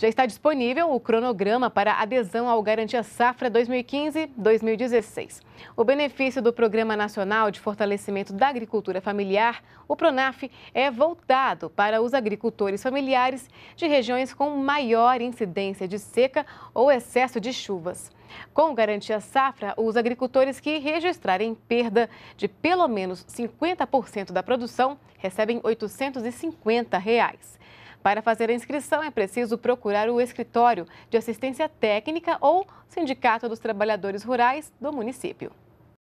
Já está disponível o cronograma para adesão ao Garantia Safra 2015-2016. O benefício do Programa Nacional de Fortalecimento da Agricultura Familiar, o PRONAF, é voltado para os agricultores familiares de regiões com maior incidência de seca ou excesso de chuvas. Com garantia safra, os agricultores que registrarem perda de pelo menos 50% da produção recebem R$ 850. Reais. Para fazer a inscrição é preciso procurar o escritório de assistência técnica ou Sindicato dos Trabalhadores Rurais do município.